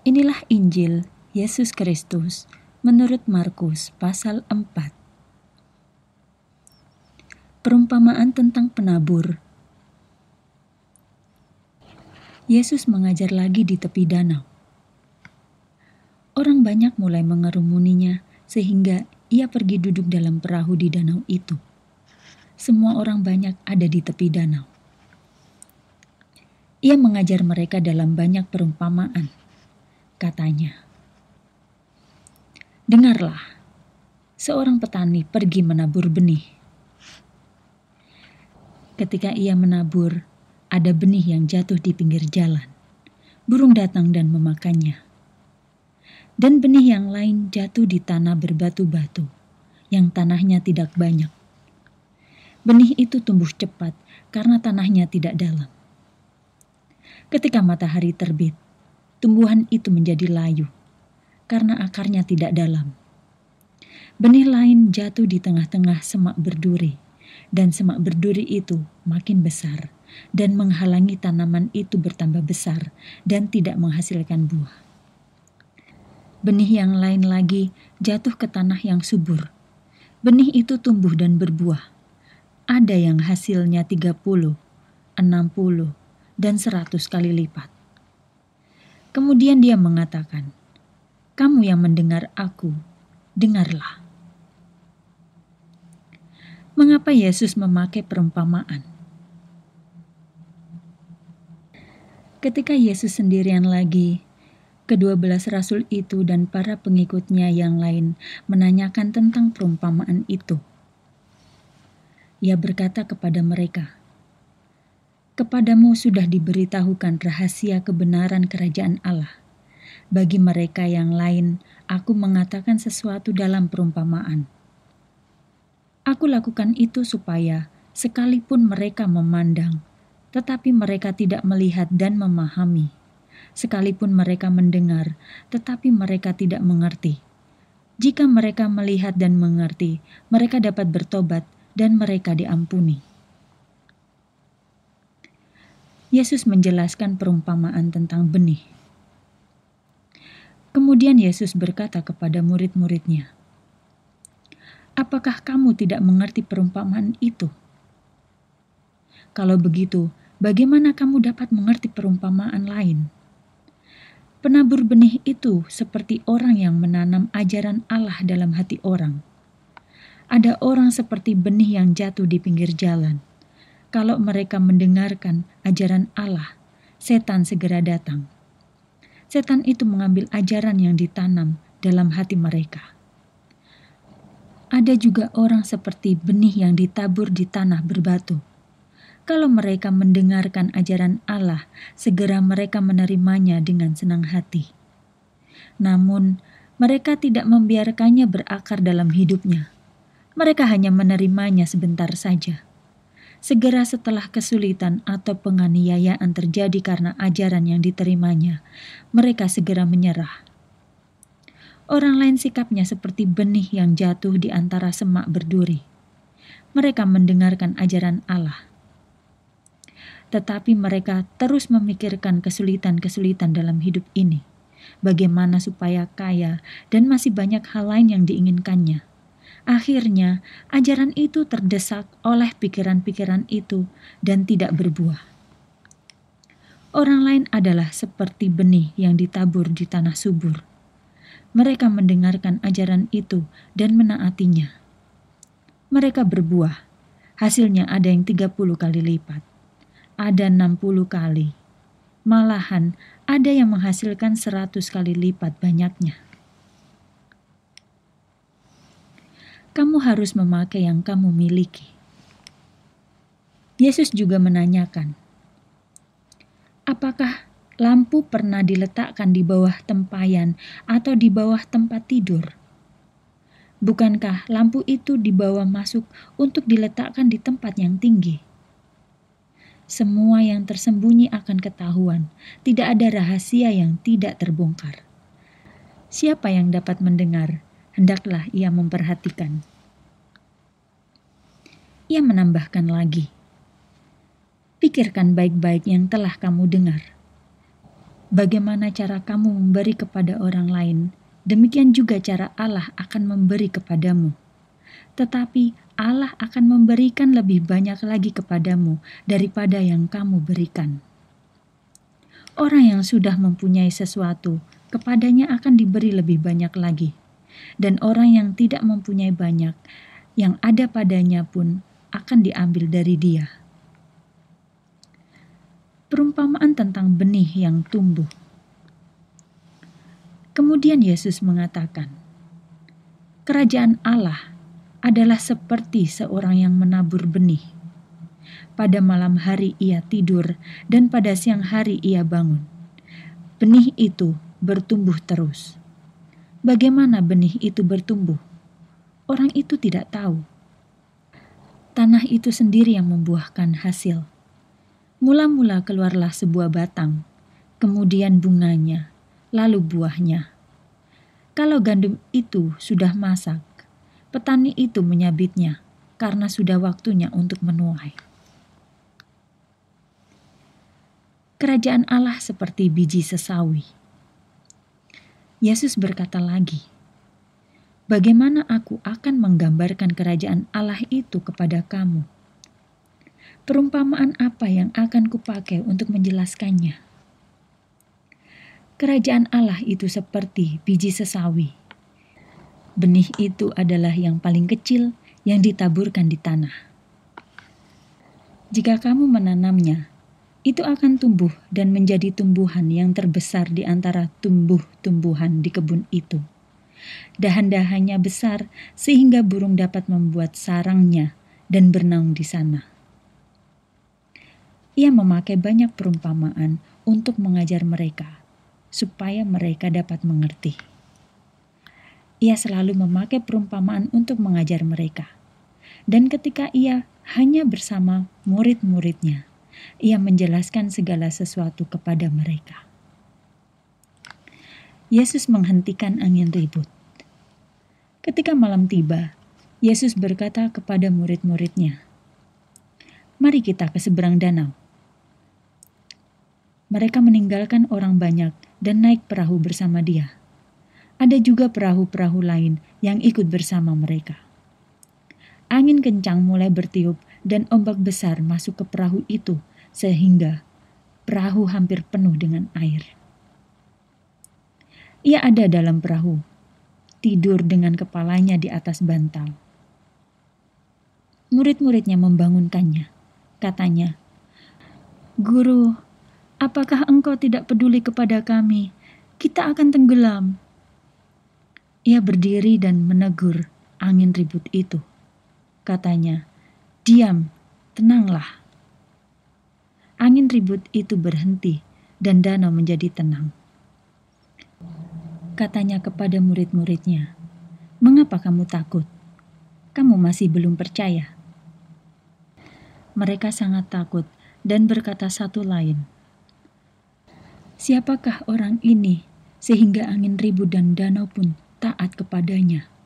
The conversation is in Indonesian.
Inilah Injil Yesus Kristus menurut Markus pasal 4. Perumpamaan tentang penabur. Yesus mengajar lagi di tepi danau. Orang banyak mulai mengerumuninya sehingga ia pergi duduk dalam perahu di danau itu. Semua orang banyak ada di tepi danau. Ia mengajar mereka dalam banyak perumpamaan katanya. Dengarlah, seorang petani pergi menabur benih. Ketika ia menabur, ada benih yang jatuh di pinggir jalan. Burung datang dan memakannya. Dan benih yang lain jatuh di tanah berbatu-batu, yang tanahnya tidak banyak. Benih itu tumbuh cepat karena tanahnya tidak dalam. Ketika matahari terbit, tumbuhan itu menjadi layu karena akarnya tidak dalam. Benih lain jatuh di tengah-tengah semak berduri, dan semak berduri itu makin besar dan menghalangi tanaman itu bertambah besar dan tidak menghasilkan buah. Benih yang lain lagi jatuh ke tanah yang subur. Benih itu tumbuh dan berbuah. Ada yang hasilnya 30, 60, dan 100 kali lipat. Kemudian dia mengatakan, "Kamu yang mendengar aku, dengarlah." Mengapa Yesus memakai perumpamaan? Ketika Yesus sendirian lagi, kedua belas rasul itu dan para pengikutnya yang lain menanyakan tentang perumpamaan itu. Ia berkata kepada mereka, Kepadamu sudah diberitahukan rahasia kebenaran kerajaan Allah. Bagi mereka yang lain, aku mengatakan sesuatu dalam perumpamaan. Aku lakukan itu supaya, sekalipun mereka memandang, tetapi mereka tidak melihat dan memahami. Sekalipun mereka mendengar, tetapi mereka tidak mengerti. Jika mereka melihat dan mengerti, mereka dapat bertobat dan mereka diampuni. Yesus menjelaskan perumpamaan tentang benih. Kemudian Yesus berkata kepada murid-muridnya, "Apakah kamu tidak mengerti perumpamaan itu? Kalau begitu, bagaimana kamu dapat mengerti perumpamaan lain?" Penabur benih itu seperti orang yang menanam ajaran Allah dalam hati orang. Ada orang seperti benih yang jatuh di pinggir jalan. Kalau mereka mendengarkan, ajaran Allah, setan segera datang. Setan itu mengambil ajaran yang ditanam dalam hati mereka. Ada juga orang seperti benih yang ditabur di tanah berbatu. Kalau mereka mendengarkan ajaran Allah, segera mereka menerimanya dengan senang hati. Namun, mereka tidak membiarkannya berakar dalam hidupnya. Mereka hanya menerimanya sebentar saja segera setelah kesulitan atau penganiayaan terjadi karena ajaran yang diterimanya, mereka segera menyerah. Orang lain sikapnya seperti benih yang jatuh di antara semak berduri. Mereka mendengarkan ajaran Allah, tetapi mereka terus memikirkan kesulitan-kesulitan dalam hidup ini. Bagaimana supaya kaya dan masih banyak hal lain yang diinginkannya Akhirnya, ajaran itu terdesak oleh pikiran-pikiran itu dan tidak berbuah. Orang lain adalah seperti benih yang ditabur di tanah subur. Mereka mendengarkan ajaran itu dan menaatinya. Mereka berbuah. Hasilnya ada yang 30 kali lipat. Ada 60 kali. Malahan ada yang menghasilkan 100 kali lipat banyaknya. kamu harus memakai yang kamu miliki. Yesus juga menanyakan, "Apakah lampu pernah diletakkan di bawah tempayan atau di bawah tempat tidur? Bukankah lampu itu dibawa masuk untuk diletakkan di tempat yang tinggi?" Semua yang tersembunyi akan ketahuan, tidak ada rahasia yang tidak terbongkar. Siapa yang dapat mendengar? hendaklah ia memperhatikan. Ia menambahkan lagi, "Pikirkan baik-baik yang telah kamu dengar. Bagaimana cara kamu memberi kepada orang lain, demikian juga cara Allah akan memberi kepadamu. Tetapi Allah akan memberikan lebih banyak lagi kepadamu daripada yang kamu berikan." Orang yang sudah mempunyai sesuatu, kepadanya akan diberi lebih banyak lagi dan orang yang tidak mempunyai banyak yang ada padanya pun akan diambil dari dia. Perumpamaan tentang benih yang tumbuh. Kemudian Yesus mengatakan, "Kerajaan Allah adalah seperti seorang yang menabur benih. Pada malam hari ia tidur, dan pada siang hari ia bangun. Benih itu bertumbuh terus. Bagaimana benih itu bertumbuh? Orang itu tidak tahu. Tanah itu sendiri yang membuahkan hasil. Mula-mula keluarlah sebuah batang, kemudian bunganya, lalu buahnya. Kalau gandum itu sudah masak, petani itu menyabitnya karena sudah waktunya untuk menuai. Kerajaan Allah seperti biji sesawi Yesus berkata lagi, "Bagaimana aku akan menggambarkan kerajaan Allah itu kepada kamu? Perumpamaan apa yang akan kupakai untuk menjelaskannya?" Kerajaan Allah itu seperti biji sesawi. Benih itu adalah yang paling kecil yang ditaburkan di tanah. Jika kamu menanamnya, itu akan tumbuh dan menjadi tumbuhan yang terbesar di antara tumbuh-tumbuhan di kebun itu. Dahan-dahannya besar sehingga burung dapat membuat sarangnya dan bernaung di sana. Ia memakai banyak perumpamaan untuk mengajar mereka, supaya mereka dapat mengerti. Ia selalu memakai perumpamaan untuk mengajar mereka, dan ketika ia hanya bersama murid-muridnya, ia menjelaskan segala sesuatu kepada mereka. Yesus menghentikan angin ribut. Ketika malam tiba, Yesus berkata kepada murid-muridnya, "Mari kita ke seberang danau." Mereka meninggalkan orang banyak dan naik perahu bersama dia. Ada juga perahu-perahu lain yang ikut bersama mereka angin kencang mulai bertiup dan ombak besar masuk ke perahu itu sehingga perahu hampir penuh dengan air. Ia ada dalam perahu, tidur dengan kepalanya di atas bantal. Murid-muridnya membangunkannya. Katanya, "Guru, apakah engkau tidak peduli kepada kami? Kita akan tenggelam." Ia berdiri dan menegur angin ribut itu. Katanya, "Diam, tenanglah." angin ribut itu berhenti dan danau menjadi tenang. Katanya kepada murid-muridnya, "Mengapa kamu takut? Kamu masih belum percaya?" Mereka sangat takut dan berkata satu lain, "Siapakah orang ini sehingga angin ribut dan danau pun taat kepadanya?"